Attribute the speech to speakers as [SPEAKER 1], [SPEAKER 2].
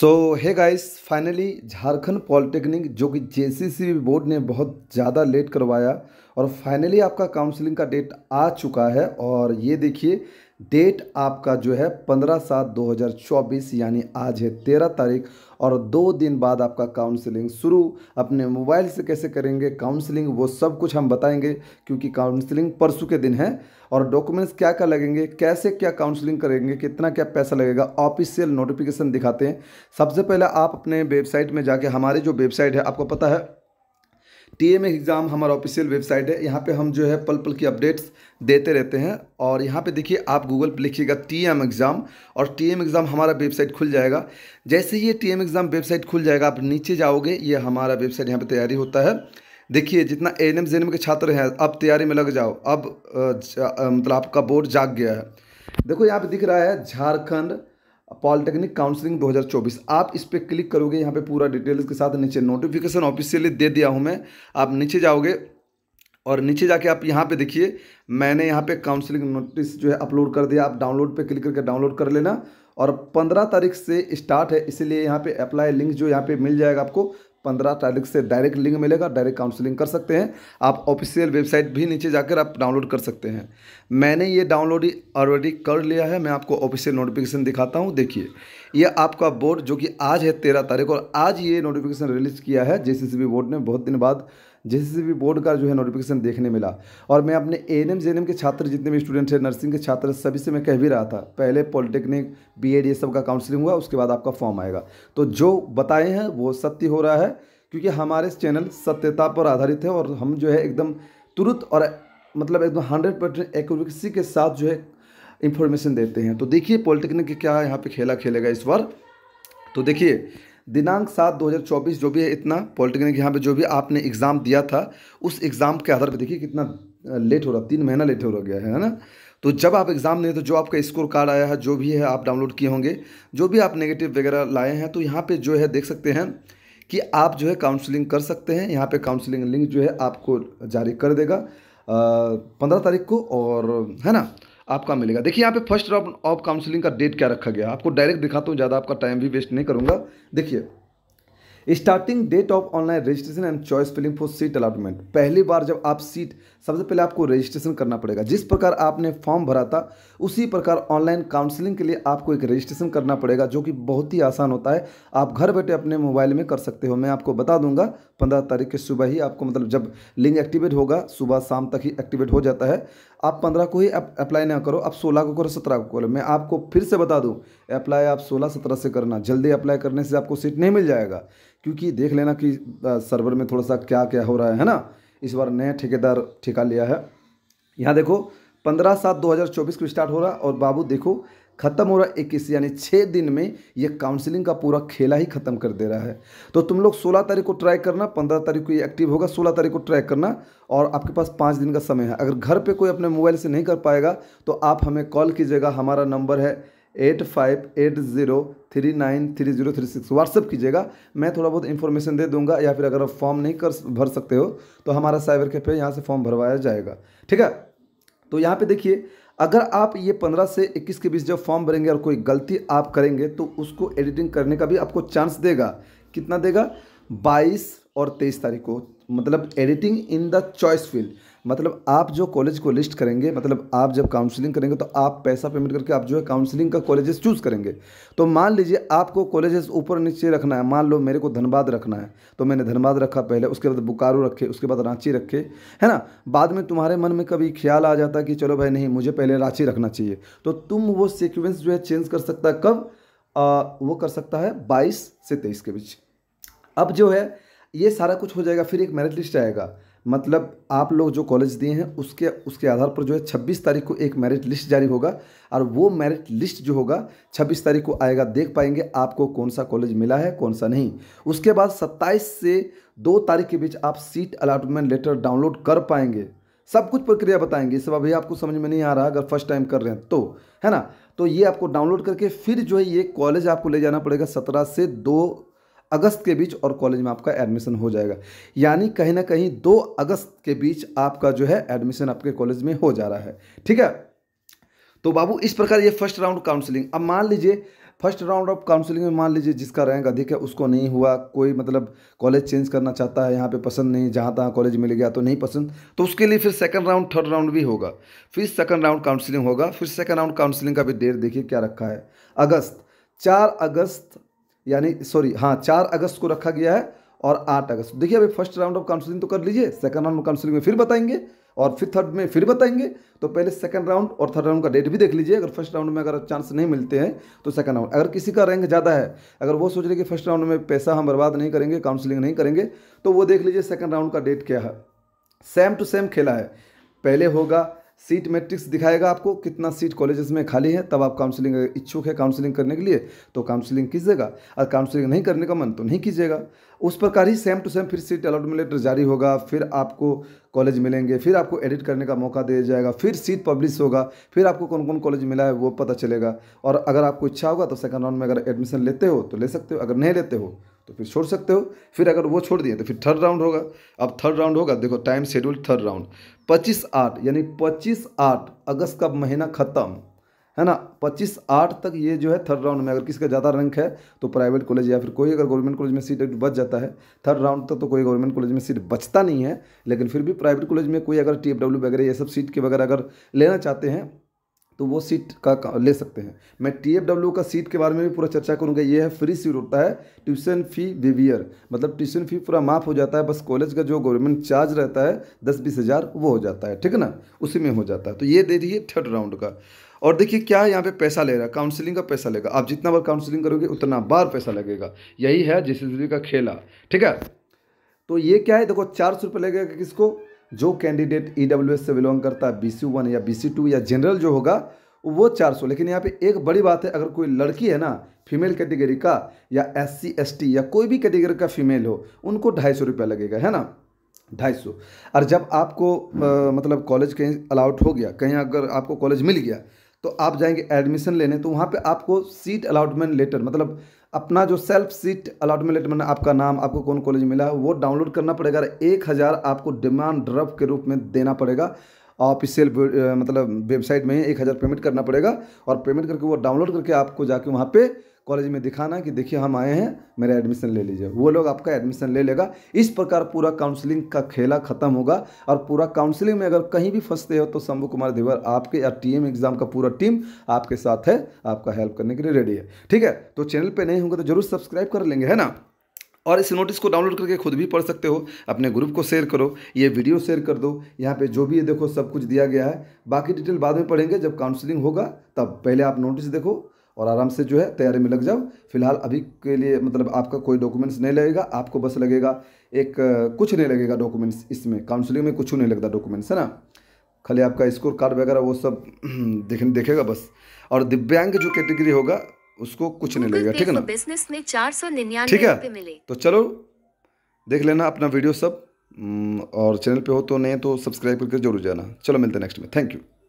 [SPEAKER 1] सो है guys finally Jharkhand polytechnic जो कि जे बोर्ड ने बहुत ज़्यादा लेट करवाया और फाइनली आपका काउंसलिंग का डेट आ चुका है और ये देखिए डेट आपका जो है पंद्रह सात 2024 यानी आज है तेरह तारीख और दो दिन बाद आपका काउंसलिंग शुरू अपने मोबाइल से कैसे करेंगे काउंसलिंग वो सब कुछ हम बताएंगे क्योंकि काउंसलिंग परसों के दिन है और डॉक्यूमेंट्स क्या क्या लगेंगे कैसे क्या काउंसलिंग करेंगे कितना क्या पैसा लगेगा ऑफिशियल नोटिफिकेशन दिखाते हैं सबसे पहले आप अपने वेबसाइट में जाके हमारी जो वेबसाइट है आपको पता है टी एम एग्ज़ाम हमारा ऑफिशियल वेबसाइट है यहाँ पे हम जो है पल पल की अपडेट्स देते रहते हैं और यहाँ पे देखिए आप गूगल पे लिखिएगा टी एम एग्ज़ाम और टी एम एग्ज़ाम हमारा वेबसाइट खुल जाएगा जैसे ही ये टी एम एग्ज़ाम वेबसाइट खुल जाएगा आप नीचे जाओगे ये हमारा वेबसाइट यहाँ पर तैयारी होता है देखिए जितना एन एम के छात्र हैं अब तैयारी में लग जाओ अब मतलब आपका बोर्ड जाग गया है देखो यहाँ पर दिख रहा है झारखंड पॉलिटेक्निक काउंसलिंग 2024 आप इस पर क्लिक करोगे यहाँ पे पूरा डिटेल्स के साथ नीचे नोटिफिकेशन ऑफिशियली दे दिया हूँ मैं आप नीचे जाओगे और नीचे जाके आप यहाँ पे देखिए मैंने यहाँ पे काउंसलिंग नोटिस जो है अपलोड कर दिया आप डाउनलोड पे क्लिक करके डाउनलोड कर लेना और पंद्रह तारीख से स्टार्ट है इसीलिए यहाँ पे अप्लाई लिंक जो यहाँ पे मिल जाएगा आपको पंद्रह तारीख से डायरेक्ट लिंक मिलेगा डायरेक्ट काउंसलिंग कर सकते हैं आप ऑफिशियल वेबसाइट भी नीचे जाकर आप डाउनलोड कर सकते हैं मैंने ये डाउनलोड ऑलरेडी कर लिया है मैं आपको ऑफिशियल नोटिफिकेशन दिखाता हूँ देखिए ये आपका बोर्ड जो कि आज है तेरह तारीख और आज ये नोटिफिकेशन रिलीज़ किया है जे बोर्ड ने बहुत दिन बाद जिससे भी बोर्ड का जो है नोटिफिकेशन देखने मिला और मैं अपने ए एन के छात्र जितने भी स्टूडेंट हैं नर्सिंग के छात्र सभी से मैं कह भी रहा था पहले पॉलिटेक्निक बी ये सब का काउंसलिंग हुआ उसके बाद आपका फॉर्म आएगा तो जो बताए हैं वो सत्य हो रहा है क्योंकि हमारे चैनल सत्यता पर आधारित है और हम जो है एकदम तुरंत और मतलब एकदम हंड्रेड परसेंट के साथ जो है इन्फॉर्मेशन देते हैं तो देखिए पॉलिटेक्निक क्या यहाँ पर खेला खेलेगा इस बार तो देखिए दिनांक सात 2024 जो भी है इतना पॉलिटेक्निक यहाँ पे जो भी आपने एग्ज़ाम दिया था उस एग्ज़ाम के आधार पर देखिए कितना लेट हो रहा तीन महीना लेट हो रहा गया है ना तो जब आप एग्ज़ाम नहीं तो जो आपका स्कोर कार्ड आया है जो भी है आप डाउनलोड किए होंगे जो भी आप नेगेटिव वगैरह लाए हैं तो यहाँ पर जो है देख सकते हैं कि आप जो है काउंसलिंग कर सकते हैं यहाँ पर काउंसलिंग लिंक जो है आपको जारी कर देगा पंद्रह तारीख को और है ना आपका मिलेगा देखिए यहाँ पे फर्स्ट राउंड ऑफ काउंसलिंग का डेट क्या रखा गया आपको डायरेक्ट दिखाता हूँ ज़्यादा आपका टाइम भी वेस्ट नहीं करूँगा देखिए starting date of online registration and choice filling for seat allotment पहली बार जब आप सीट सबसे पहले आपको रजिस्ट्रेशन करना पड़ेगा जिस प्रकार आपने फॉर्म भरा था उसी प्रकार ऑनलाइन काउंसलिंग के लिए आपको एक रजिस्ट्रेशन करना पड़ेगा जो कि बहुत ही आसान होता है आप घर बैठे अपने मोबाइल में कर सकते हो मैं आपको बता दूंगा पंद्रह तारीख के सुबह ही आपको मतलब जब लिंक एक्टिवेट होगा सुबह शाम तक ही एक्टिवेट हो जाता है आप पंद्रह को ही अप्लाई ना करो आप सोलह को करो सत्रह को करो मैं आपको फिर से बता दूँ अप्लाई आप सोलह सत्रह से करना जल्दी अप्लाई करने से आपको सीट नहीं मिल जाएगा क्योंकि देख लेना कि सर्वर में थोड़ा सा क्या क्या हो रहा है है ना इस बार नया ठेकेदार ठेका लिया है यहाँ देखो पंद्रह सात दो हज़ार चौबीस को स्टार्ट हो रहा और बाबू देखो खत्म हो रहा है इक्कीस यानी छः दिन में ये काउंसलिंग का पूरा खेला ही खत्म कर दे रहा है तो तुम लोग सोलह तारीख को ट्राई करना पंद्रह तारीख को ये एक्टिव होगा सोलह तारीख को ट्राई करना और आपके पास पाँच दिन का समय है अगर घर पे कोई अपने मोबाइल से नहीं कर पाएगा तो आप हमें कॉल कीजिएगा हमारा नंबर है eight five eight zero three nine three zero three six WhatsApp कीजिएगा मैं थोड़ा बहुत इन्फॉर्मेशन दे दूंगा या फिर अगर आप फॉर्म नहीं कर भर सकते हो तो हमारा साइबर कैफे यहाँ से फॉर्म भरवाया जाएगा ठीक है तो यहाँ पे देखिए अगर आप ये पंद्रह से इक्कीस के बीच जब फॉर्म भरेंगे और कोई गलती आप करेंगे तो उसको एडिटिंग करने का भी आपको चांस देगा कितना देगा बाईस और तेईस तारीख को मतलब editing in the choice field मतलब आप जो कॉलेज को लिस्ट करेंगे मतलब आप जब काउंसलिंग करेंगे तो आप पैसा पेमेंट करके आप जो है काउंसलिंग का कॉलेजेस चूज़ करेंगे तो मान लीजिए आपको कॉलेजेस ऊपर नीचे रखना है मान लो मेरे को धनबाद रखना है तो मैंने धनबाद रखा पहले उसके बाद बुकारो रखे उसके बाद रांची रखे है ना बाद में तुम्हारे मन में कभी ख्याल आ जाता कि चलो भाई नहीं मुझे पहले रांची रखना चाहिए तो तुम वो सिक्वेंस जो है चेंज कर सकता है कब आ, वो कर सकता है बाईस से तेईस के बीच अब जो है ये सारा कुछ हो जाएगा फिर एक मेरिट लिस्ट आएगा मतलब आप लोग जो कॉलेज दिए हैं उसके उसके आधार पर जो है छब्बीस तारीख को एक मेरिट लिस्ट जारी होगा और वो मेरिट लिस्ट जो होगा छब्बीस तारीख को आएगा देख पाएंगे आपको कौन सा कॉलेज मिला है कौन सा नहीं उसके बाद सत्ताईस से दो तारीख के बीच आप सीट अलाटमेंट लेटर डाउनलोड कर पाएंगे सब कुछ प्रक्रिया बताएंगे सब अभी आपको समझ में नहीं आ रहा अगर फर्स्ट टाइम कर रहे हैं तो है ना तो ये आपको डाउनलोड करके फिर जो है ये कॉलेज आपको ले जाना पड़ेगा सत्रह से दो अगस्त के बीच और कॉलेज में आपका एडमिशन हो जाएगा यानी कहीं ना कहीं दो अगस्त के बीच आपका जो है एडमिशन आपके कॉलेज में हो जा रहा है ठीक है तो बाबू इस प्रकार ये फर्स्ट राउंड काउंसलिंग अब मान लीजिए फर्स्ट राउंड ऑफ काउंसलिंग में मान लीजिए जिसका रैंक अधिक है उसको नहीं हुआ कोई मतलब कॉलेज चेंज करना चाहता है यहाँ पे पसंद नहीं जहाँ तहाँ कॉलेज मिल गया तो नहीं पसंद तो उसके लिए फिर सेकंड राउंड थर्ड राउंड भी होगा फिर सेकंड राउंड काउंसलिंग होगा फिर सेकंड राउंड काउंसलिंग का भी डेट देखिए क्या रखा है अगस्त चार अगस्त यानी सॉरी हाँ चार अगस्त को रखा गया है और आठ अगस्त देखिए अभी फर्स्ट राउंड ऑफ काउंसलिंग तो कर लीजिए सेकंड राउंड काउंसलिंग में फिर बताएंगे और फिर थर्ड में फिर बताएंगे तो पहले सेकंड राउंड और थर्ड राउंड का डेट भी देख लीजिए अगर फर्स्ट राउंड में अगर चांस नहीं मिलते हैं तो सेकंड राउंड अगर किसी का रैंक ज़्यादा है अगर वो सोच रहे कि फर्स्ट राउंड में पैसा हम बर्बाद नहीं करेंगे काउंसलिंग नहीं करेंगे तो वो देख लीजिए सेकंड राउंड का डेट क्या है सेम टू सेम खेला है पहले होगा सीट मैट्रिक्स दिखाएगा आपको कितना सीट कॉलेजेस में खाली है तब आप काउंसलिंग इच्छुक है काउंसलिंग करने के लिए तो काउंसलिंग कीजिएगा और काउंसलिंग नहीं करने का मन तो नहीं कीजिएगा उस प्रकार ही सेम टू सेम फिर सीट अलॉटमेंट लेटर जारी होगा फिर आपको कॉलेज मिलेंगे फिर आपको एडिट करने का मौका दिया जाएगा फिर सीट पब्लिश होगा फिर आपको कौन कौन कॉलेज मिला है वो पता चलेगा और अगर आपको इच्छा होगा तो सेकंड राउंड में अगर एडमिशन लेते हो तो ले सकते हो अगर नहीं लेते हो तो फिर छोड़ सकते हो फिर अगर वो छोड़ दिए तो फिर थर्ड राउंड होगा अब थर्ड राउंड होगा देखो टाइम शेड्यूल थर्ड राउंड पच्चीस आठ यानी पच्चीस आठ अगस्त का महीना ख़त्म है ना पच्चीस आठ तक ये जो है थर्ड राउंड में अगर किसी का ज़्यादा रैंक है तो प्राइवेट कॉलेज या फिर कोई अगर गवर्नमेंट कॉलेज में सीट बच जाता है थर्ड राउंड तक तो कोई गवर्नमेंट कॉलेज में सीट बचता नहीं है लेकिन फिर भी प्राइवेट कॉलेज में कोई अगर टी वगैरह ये सब सीट के वगैरह अगर लेना चाहते हैं तो वो सीट का, ले सकते हैं मैं टी का सीट के बारे में भी पूरा चर्चा करूंगा ये है फ्री सीट होता है ट्यूशन फ़ी विवियर मतलब ट्यूशन फ़ी पूरा माफ़ हो जाता है बस कॉलेज का जो गवर्नमेंट चार्ज रहता है दस बीस हज़ार वो हो जाता है ठीक है ना उसी में हो जाता है तो ये दे दीजिए थर्ड राउंड का और देखिए क्या यहाँ पे पैसा ले रहा है काउंसलिंग का पैसा लेगा आप जितना बार काउंसलिंग करोगे उतना बार पैसा लगेगा यही है जिस का खेला ठीक है तो ये क्या है देखो चार सौ रुपये लगेगा किसको जो कैंडिडेट ई e से बिलोंग करता है बी या बी या जनरल जो होगा वो 400 लेकिन यहाँ पे एक बड़ी बात है अगर कोई लड़की है ना फीमेल कैटेगरी का या एस सी या कोई भी कैटेगरी का फीमेल हो उनको ढाई सौ रुपया लगेगा है ना ढाई सौ और जब आपको आ, मतलब कॉलेज कहीं अलाउट हो गया कहीं अगर आपको कॉलेज मिल गया तो आप जाएंगे एडमिशन लेने तो वहाँ पे आपको सीट अलाउटमेंट लेटर मतलब अपना जो सेल्फ सीट अलाटमेंट लेटर मैंने आपका नाम आपको कौन कॉलेज मिला है वो डाउनलोड करना पड़ेगा एक हज़ार आपको डिमांड ड्राफ्ट के रूप में देना पड़ेगा ऑफिशियल मतलब वेबसाइट में ही एक हज़ार पेमेंट करना पड़ेगा और पेमेंट करके वो डाउनलोड करके आपको जाके वहाँ पे कॉलेज में दिखाना कि देखिए हम आए हैं मेरा एडमिशन ले लीजिए वो लोग आपका एडमिशन ले लेगा इस प्रकार पूरा काउंसलिंग का खेला खत्म होगा और पूरा काउंसलिंग में अगर कहीं भी फंसते हो तो शंभु कुमार देवर आपके या टी एग्ज़ाम का पूरा टीम आपके साथ है आपका हेल्प करने के लिए रेडी है ठीक है तो चैनल पर नहीं होंगे तो जरूर सब्सक्राइब कर लेंगे है ना और इस नोटिस को डाउनलोड करके खुद भी पढ़ सकते हो अपने ग्रुप को शेयर करो ये वीडियो शेयर कर दो यहाँ पे जो भी ये देखो सब कुछ दिया गया है बाकी डिटेल बाद में पढ़ेंगे जब काउंसलिंग होगा तब पहले आप नोटिस देखो और आराम से जो है तैयारी में लग जाओ फिलहाल अभी के लिए मतलब आपका कोई डॉक्यूमेंट्स नहीं लगेगा आपको बस लगेगा एक कुछ नहीं लगेगा डॉक्यूमेंट्स इसमें काउंसलिंग में कुछ नहीं लगता डॉक्यूमेंट्स है ना खाली आपका स्कोर कार्ड वगैरह वो सब देखने देखेगा बस और दिव्यांग जो कैटेगरी होगा उसको कुछ नहीं लगेगा ठीक है ना बिजनेस में चार सौ ठीक है तो चलो देख लेना अपना वीडियो सब हम्म, और चैनल पे हो तो नहीं तो सब्सक्राइब करके जरूर जाना चलो मिलते हैं नेक्स्ट में थैंक यू